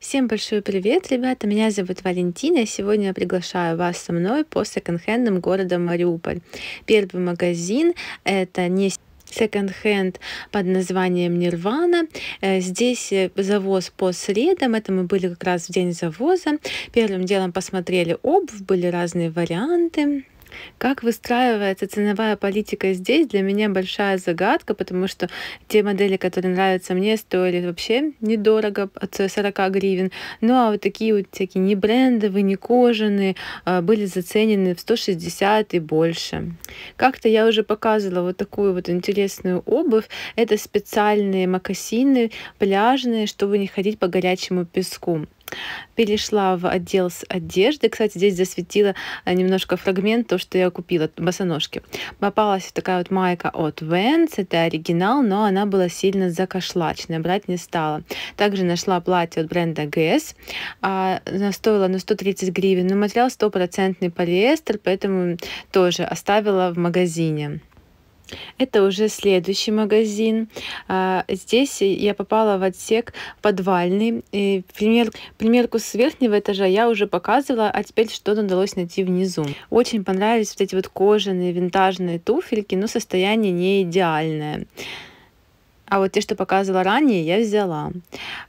Всем большой привет, ребята! Меня зовут Валентина, сегодня я приглашаю вас со мной по секонд-хендам города Мариуполь. Первый магазин — это не секонд-хенд под названием Нирвана. Э, здесь э, завоз по средам, это мы были как раз в день завоза. Первым делом посмотрели обувь, были разные варианты. Как выстраивается ценовая политика здесь, для меня большая загадка, потому что те модели, которые нравятся мне, стоили вообще недорого, от 40 гривен. Ну а вот такие вот всякие не брендовые, не кожаные, а, были заценены в 160 и больше. Как-то я уже показывала вот такую вот интересную обувь. Это специальные мокасины пляжные, чтобы не ходить по горячему песку. Перешла в отдел с одежды. Кстати, здесь засветила э, немножко фрагмент, то, что я купила, босоножки. Попалась такая вот майка от Vans, это оригинал, но она была сильно закошлачная, брать не стала. Также нашла платье от бренда GS, а, она стоила на 130 гривен, но материал стопроцентный полиэстер, поэтому тоже оставила в магазине. Это уже следующий магазин. А, здесь я попала в отсек подвальный. И пример, примерку с верхнего этажа я уже показывала, а теперь что то удалось найти внизу. Очень понравились вот эти вот кожаные винтажные туфельки, но состояние не идеальное. А вот те, что показывала ранее, я взяла.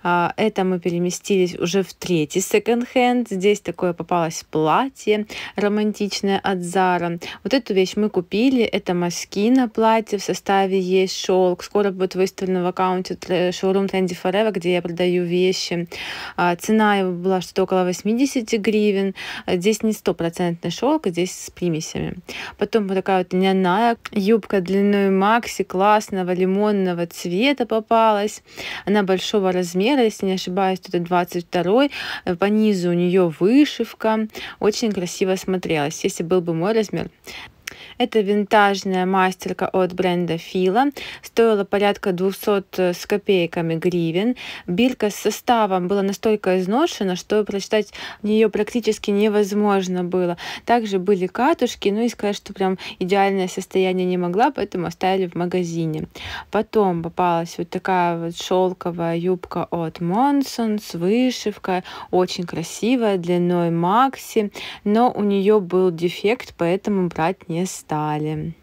А, это мы переместились уже в третий секонд-хенд. Здесь такое попалось платье романтичное от Зара. Вот эту вещь мы купили. Это маскина платье. В составе есть шелк. Скоро будет выставлено в аккаунте шоурум Trendy Forever, где я продаю вещи. А, цена его была что-то около 80 гривен. А, здесь не стопроцентный шелк, здесь с примесями. Потом вот такая вот льняная юбка длиной макси классного лимонного цвета цвета попалась. Она большого размера, если не ошибаюсь, то это 22 По низу у нее вышивка. Очень красиво смотрелась, если был бы мой размер. Это винтажная мастерка от бренда Фила. Стоила порядка 200 э, с копейками гривен. Бирка с составом была настолько изношена, что прочитать нее практически невозможно было. Также были катушки, ну и сказать, что прям идеальное состояние не могла, поэтому оставили в магазине. Потом попалась вот такая вот шелковая юбка от Монсон с вышивкой, очень красивая, длиной макси, но у нее был дефект, поэтому брать не стала детали.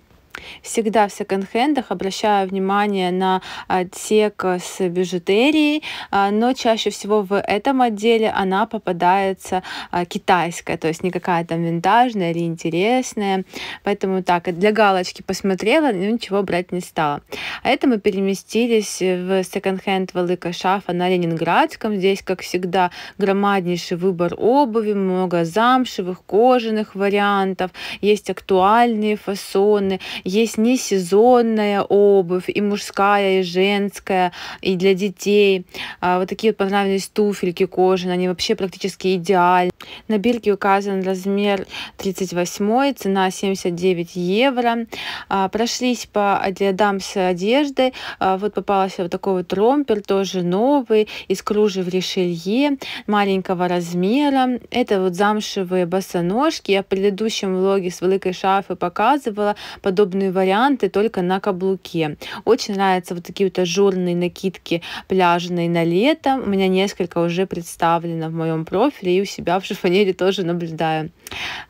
Всегда в секонд-хендах обращаю внимание на а, отсек э, с бижутерией, а, но чаще всего в этом отделе она попадается а, китайская, то есть не какая-то винтажная или интересная. Поэтому так, для галочки посмотрела, но ничего брать не стала. А это мы переместились в секонд-хенд Велика Шафа на Ленинградском. Здесь, как всегда, громаднейший выбор обуви, много замшевых, кожаных вариантов, есть актуальные фасоны, есть несезонная обувь, и мужская, и женская, и для детей. А вот такие вот понравились туфельки кожаные, они вообще практически идеальны. На бирке указан размер 38, цена 79 евро. А, прошлись по рядам с одеждой. А, вот попался вот такой вот ромпер, тоже новый, из кружев решелье, маленького размера. Это вот замшевые босоножки. Я в предыдущем влоге с Великой шафы показывала подобные удобные варианты только на каблуке. Очень нравятся вот такие вот ажурные накидки пляжные на лето. У меня несколько уже представлено в моем профиле и у себя в шифонере тоже наблюдаю.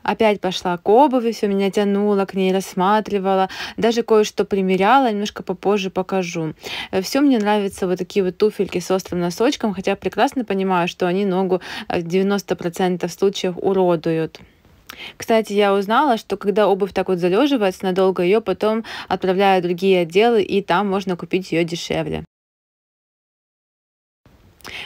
Опять пошла к обуви, все меня тянуло, к ней рассматривала. Даже кое-что примеряла, немножко попозже покажу. Э, все мне нравятся вот такие вот туфельки с острым носочком, хотя прекрасно понимаю, что они ногу э, в 90% случаев уродуют. Кстати, я узнала, что когда обувь так вот залеживается надолго, ее потом отправляют в другие отделы, и там можно купить ее дешевле.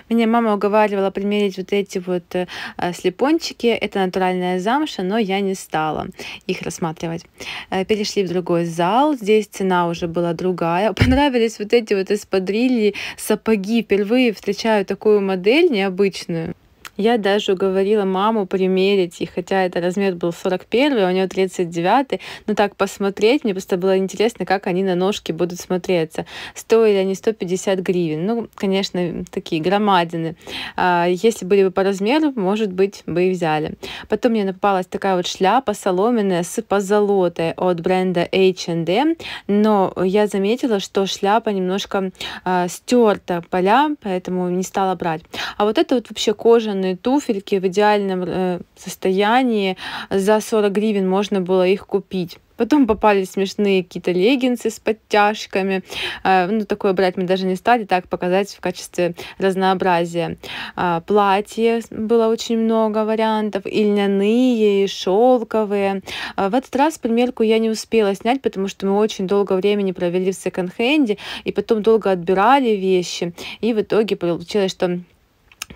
Меня мама уговаривала примерить вот эти вот э, э, слепончики. Это натуральная замша, но я не стала их рассматривать. Э, перешли в другой зал. Здесь цена уже была другая. Понравились вот эти вот эспадрильи, сапоги. Впервые встречаю такую модель необычную. Я даже уговорила маму примерить, и хотя это размер был 41, а у нее 39, но так посмотреть, мне просто было интересно, как они на ножке будут смотреться. Стоили они 150 гривен. Ну, конечно, такие громадины. А, если были бы по размеру, может быть, бы и взяли. Потом мне напалась такая вот шляпа соломенная с позолотой от бренда H&M, но я заметила, что шляпа немножко э, стерта поля, поэтому не стала брать. А вот это вот вообще кожаная кожаные туфельки в идеальном э, состоянии. За 40 гривен можно было их купить. Потом попались смешные какие-то леггинсы с подтяжками. Э, ну, такое брать мы даже не стали, так показать в качестве разнообразия. А, платье было очень много вариантов, и льняные, и шелковые. А, в этот раз примерку я не успела снять, потому что мы очень долго времени провели в секонд-хенде, и потом долго отбирали вещи, и в итоге получилось, что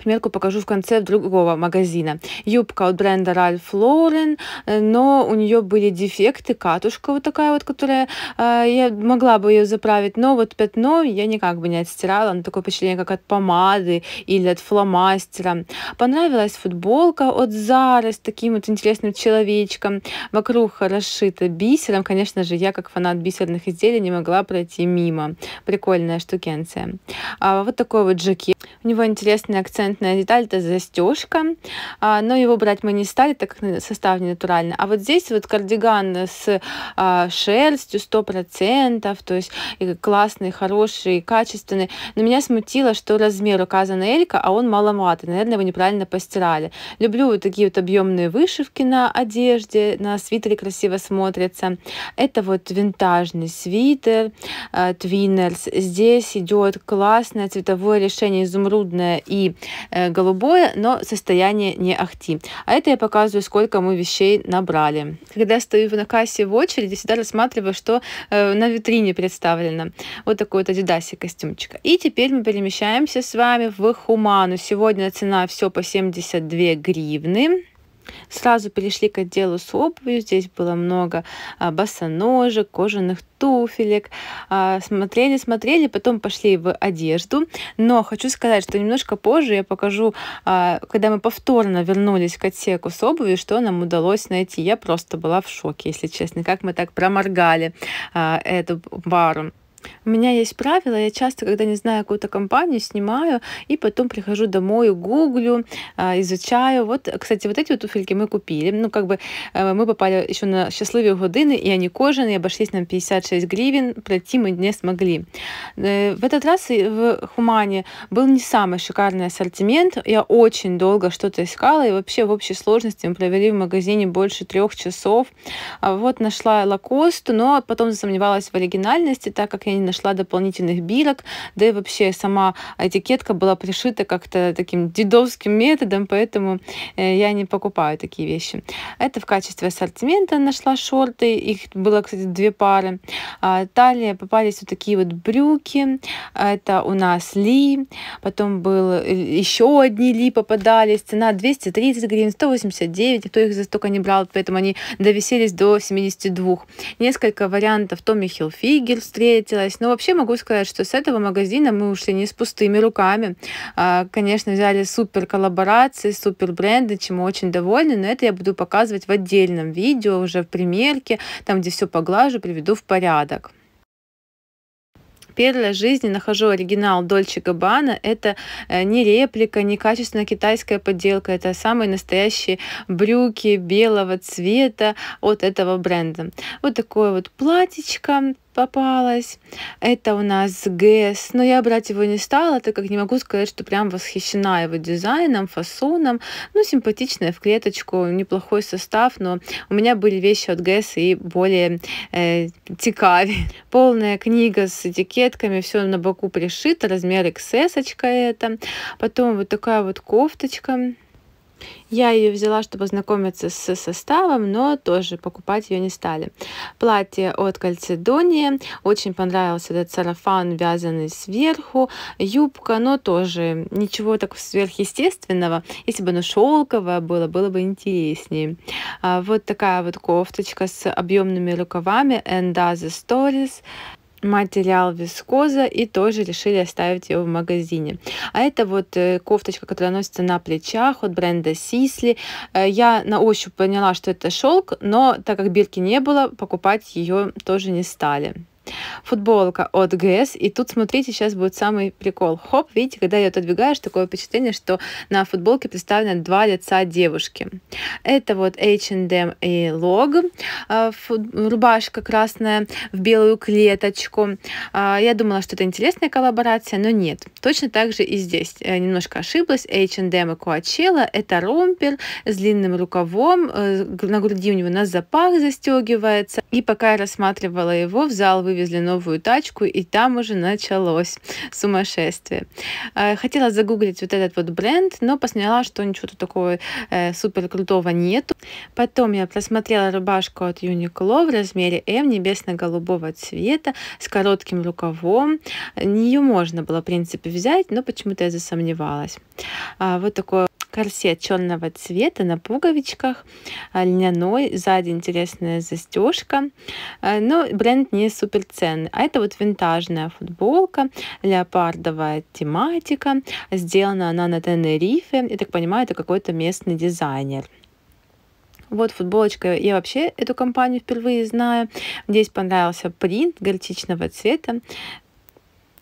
Примерку покажу в конце другого магазина. Юбка от бренда Ralph Lauren, э, но у нее были дефекты, катушка вот такая вот, которая э, я могла бы ее заправить, но вот пятно я никак бы не отстирала, оно такое впечатление, как от помады или от фломастера. Понравилась футболка от Zara с таким вот интересным человечком, вокруг расшита бисером, конечно же, я как фанат бисерных изделий не могла пройти мимо. Прикольная штукенция. А вот такой вот жакет него интересная акцентная деталь, это застежка, а, но его брать мы не стали, так как состав не натуральный. А вот здесь вот кардиган с а, шерстью 100%, то есть классный, хороший, качественный. Но меня смутило, что размер указан Элька, а он маловатый. Наверное, его неправильно постирали. Люблю вот такие вот объемные вышивки на одежде, на свитере красиво смотрятся. Это вот винтажный свитер а, Twiners. Здесь идет классное цветовое решение изумруд изумрудное и э, голубое, но состояние не ахти. А это я показываю, сколько мы вещей набрали. Когда стою на кассе в очереди, всегда рассматриваю, что э, на витрине представлено. Вот такой вот Adidas костюмчик. И теперь мы перемещаемся с вами в Хуману. Сегодня цена все по 72 гривны. Сразу перешли к отделу с обувью. Здесь было много а, босоножек, кожаных туфелек. А, смотрели, смотрели, потом пошли в одежду. Но хочу сказать, что немножко позже я покажу, а, когда мы повторно вернулись к отсеку с обувью, что нам удалось найти. Я просто была в шоке, если честно, как мы так проморгали эту бару. У меня есть правило, я часто, когда не знаю какую-то компанию, снимаю, и потом прихожу домой, гуглю, а, изучаю. Вот, кстати, вот эти вот туфельки мы купили. Ну, как бы э, мы попали еще на счастливые години, и они кожаные, обошлись нам 56 гривен, пройти мы не смогли. Э, в этот раз в Хумане был не самый шикарный ассортимент. Я очень долго что-то искала, и вообще в общей сложности мы провели в магазине больше трех часов. А вот нашла лакосту, но потом засомневалась в оригинальности, так как я не нашла дополнительных бирок, да и вообще сама этикетка была пришита как-то таким дедовским методом, поэтому э, я не покупаю такие вещи. Это в качестве ассортимента нашла шорты, их было, кстати, две пары. Далее а, попались вот такие вот брюки, это у нас ли, потом был э, еще одни ли попадались, цена 230 гривен, 189, никто их за столько не брал, поэтому они довиселись до 72. Несколько вариантов Томми Хилфигер встретила, осталось. Но вообще могу сказать, что с этого магазина мы ушли не с пустыми руками. А, конечно, взяли супер коллаборации, супер бренды, чему очень довольны, но это я буду показывать в отдельном видео, уже в примерке, там, где все поглажу, приведу в порядок первой жизни нахожу оригинал Дольче Габбана. Это э, не реплика, не качественная китайская подделка. Это самые настоящие брюки белого цвета от этого бренда. Вот такое вот платьичко попалась. Это у нас ГЭС, но я брать его не стала, так как не могу сказать, что прям восхищена его дизайном, фасоном. Ну, симпатичная в клеточку, неплохой состав, но у меня были вещи от ГЭС и более э, цикаві. Полная книга с этикетками, все на боку пришито, размер XS это. Потом вот такая вот кофточка я ее взяла, чтобы ознакомиться с составом, но тоже покупать ее не стали. Платье от Кальцедонии. Очень понравился этот сарафан, вязанный сверху. Юбка, но тоже ничего так сверхъестественного. Если бы оно шелковое было, было бы интереснее. А, вот такая вот кофточка с объемными рукавами. And does stories материал вискоза и тоже решили оставить его в магазине. А это вот э, кофточка, которая носится на плечах от бренда Сисли. Э, я на ощупь поняла, что это шелк, но так как бирки не было, покупать ее тоже не стали. Футболка от ГС. И тут, смотрите, сейчас будет самый прикол. Хоп, видите, когда ее отодвигаешь, такое впечатление, что на футболке представлены два лица девушки. Это вот H&M и Log. А, рубашка красная в белую клеточку. А, я думала, что это интересная коллаборация, но нет. Точно так же и здесь. Я э, немножко ошиблась. H&M и Coachella. Это ромпер с длинным рукавом. Э, на груди у него на запах застегивается. И пока я рассматривала его, в зал вывели вывезли новую тачку, и там уже началось сумасшествие. А, хотела загуглить вот этот вот бренд, но посняла, что ничего тут такого э, супер крутого нету. Потом я просмотрела рубашку от Uniqlo в размере M небесно-голубого цвета с коротким рукавом. Ее можно было, в принципе, взять, но почему-то я засомневалась. А, вот такое корсет черного цвета на пуговичках, а, льняной, сзади интересная застежка. А, но бренд не супер ценный. А это вот винтажная футболка, леопардовая тематика. Сделана она на Тенерифе. Я так понимаю, это какой-то местный дизайнер. Вот футболочка, я вообще эту компанию впервые знаю. Здесь понравился принт горчичного цвета.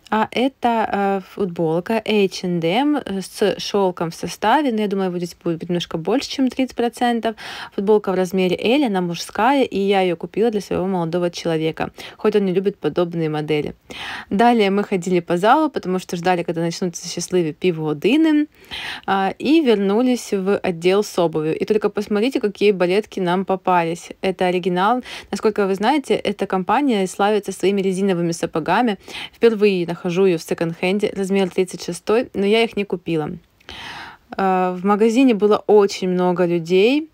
А это э, футболка H&M с шелком в составе. Но ну, я думаю, его здесь будет немножко больше, чем 30%. Футболка в размере L, она мужская, и я ее купила для своего молодого человека. Хоть он не любит подобные модели. Далее мы ходили по залу, потому что ждали, когда начнутся счастливі півгодини. Э, а, и вернулись в отдел с обувью. И только посмотрите, какие балетки нам попались. Это оригинал. Насколько вы знаете, эта компания славится своими резиновыми сапогами. Впервые нахожу ее в секонд-хенде, размер 36, но я их не купила. А, в магазине было очень много людей,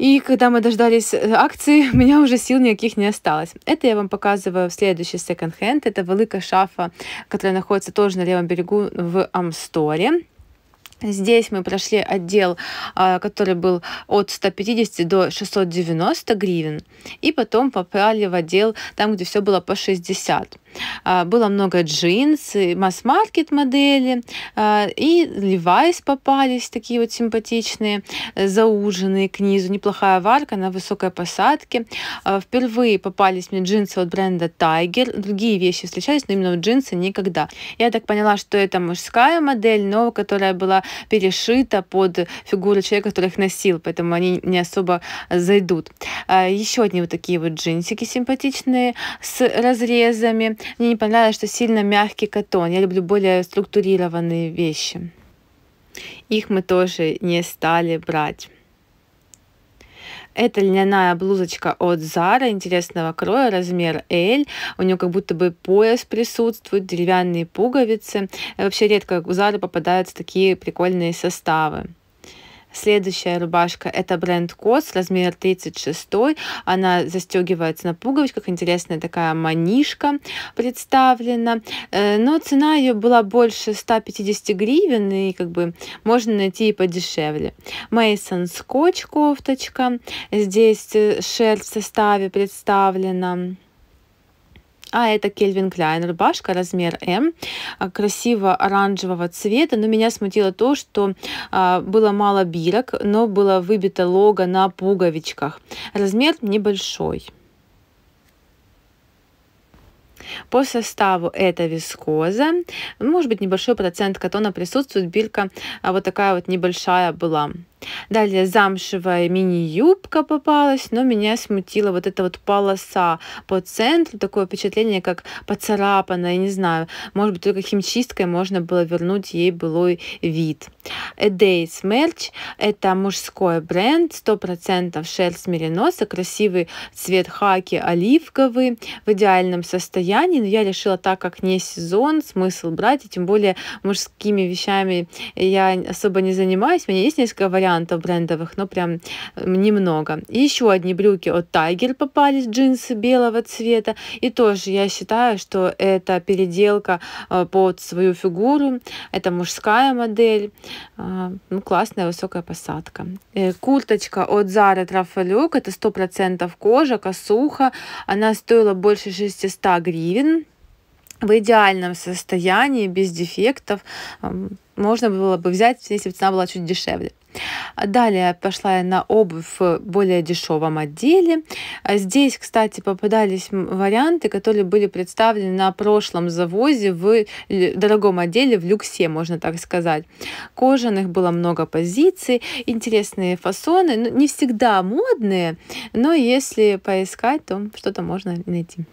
и когда мы дождались э, акции, у меня уже сил никаких не осталось. Это я вам показываю в следующий секонд-хенд. Это великая шафа, которая находится тоже на левом берегу в Амсторе. Здесь мы прошли отдел, а, который был от 150 до 690 гривен, и потом попали в отдел там, где все было по 60. А, было много джинс, масс-маркет модели, а, и Levi's попались такие вот симпатичные, э, зауженные к низу, неплохая варка на высокой посадке. А, впервые попались мне джинсы от бренда Tiger, другие вещи встречались, но именно вот джинсы никогда. Я так поняла, что это мужская модель, но которая была перешита под фигуру человека, который их носил, поэтому они не особо зайдут. Еще одни вот такие вот джинсики симпатичные с разрезами. Мне не понравилось, что сильно мягкий катон. Я люблю более структурированные вещи. Их мы тоже не стали брать. Это льняная блузочка от Zara интересного кроя, размер L. У нее как будто бы пояс присутствует, деревянные пуговицы. Вообще редко у Zara попадаются такие прикольные составы. Следующая рубашка это бренд Кос, размер 36. Она застегивается на пуговичках. Интересная такая манишка представлена. Э, но цена ее была больше 150 гривен, и как бы можно найти и подешевле. Мейсон Скотч кофточка. Здесь э, шерсть в составе представлена а это Кельвин Кляйн, рубашка размер М, а, красиво оранжевого цвета, но меня смутило то, что а, было мало бирок, но было выбито лого на пуговичках. Размер небольшой. По составу это вискоза, может быть небольшой процент катона присутствует, бирка а вот такая вот небольшая была. Далее замшевая мини-юбка попалась, но меня смутила вот эта вот полоса по центру, такое впечатление, как поцарапана. я не знаю, может быть, только химчисткой можно было вернуть ей былой вид. A Days Merch – это мужской бренд, 100% шерсть мериноса, красивый цвет хаки оливковый, в идеальном состоянии, но я решила, так как не сезон, смысл брать, и тем более мужскими вещами я особо не занимаюсь, у меня есть несколько вариантов, вариантов брендовых, но прям э, немного. еще одни брюки от Tiger попались, джинсы белого цвета. И тоже я считаю, что это переделка э, под свою фигуру. Это мужская модель. А, ну, классная высокая посадка. Э, курточка от Zara Trafaluc. Это 100% кожа, косуха. Она стоила больше 600 гривен в идеальном состоянии, без дефектов, можно было бы взять, если бы цена была чуть дешевле. Далее пошла я на обувь в более дешевом отделе. Здесь, кстати, попадались варианты, которые были представлены на прошлом завозе в э, дорогом отделе, в люксе, можно так сказать. Кожаных было много позиций, интересные фасоны, ну, не всегда модные, но если поискать, то что-то можно найти.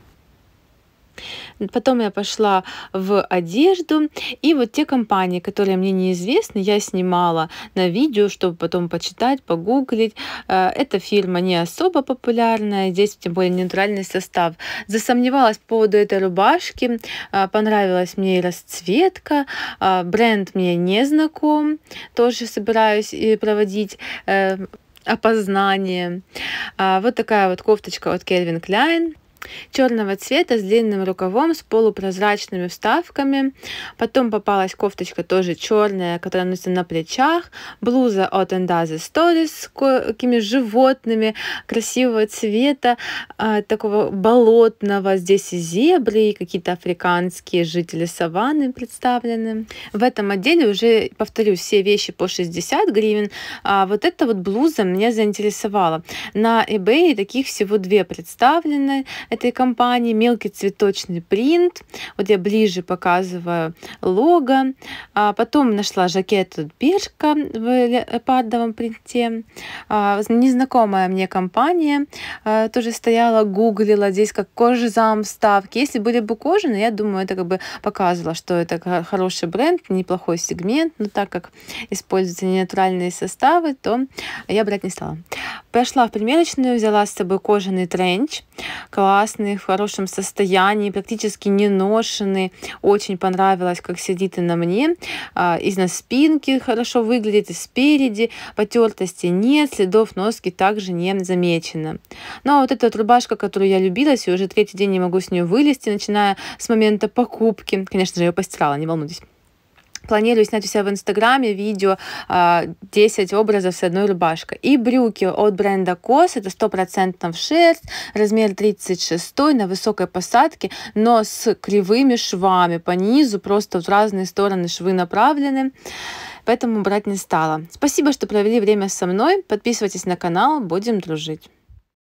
Потом я пошла в одежду, и вот те компании, которые мне неизвестны, я снимала на видео, чтобы потом почитать, погуглить. Э, эта фирма не особо популярная, здесь тем более натуральный состав. Засомневалась по поводу этой рубашки, э, понравилась мне и расцветка, э, бренд мне не знаком, тоже собираюсь проводить опознание. Вот такая вот кофточка от Кельвин Кляйн черного цвета с длинным рукавом, с полупрозрачными вставками. Потом попалась кофточка тоже черная, которая носится на плечах. Блуза от Endaze Stories с какими животными красивого цвета, а, такого болотного. Здесь и зебры, и какие-то африканские жители саванны представлены. В этом отделе уже, повторю, все вещи по 60 гривен. А вот эта вот блуза меня заинтересовала. На eBay таких всего две представлены этой компании, мелкий цветочный принт. Вот я ближе показываю лого. А потом нашла жакет Бершка в леопардовом э, принте. А, незнакомая мне компания а, тоже стояла, гуглила здесь как кожзам ставки. Если были бы кожаные, я думаю, это как бы показывало, что это хороший бренд, неплохой сегмент. Но так как используются не натуральные составы, то я брать не стала. пошла в примерочную, взяла с собой кожаный тренч. Класс классный, в хорошем состоянии, практически не ношенный. Очень понравилось, как сидит и на мне. А, из на спинке хорошо выглядит, и спереди. Потертости нет, следов носки также не замечено. Ну а вот эта вот рубашка, которую я любила, и уже третий день не могу с нее вылезти, начиная с момента покупки. Конечно же, я ее постирала, не волнуйтесь планирую снять у себя в Инстаграме видео 10 а, образов с одной рубашкой. И брюки от бренда Кос, это стопроцентно в шерсть, размер 36 на высокой посадке, но с кривыми швами по низу, просто в разные стороны швы направлены. Поэтому брать не стала. Спасибо, что провели время со мной. Подписывайтесь на канал, будем дружить.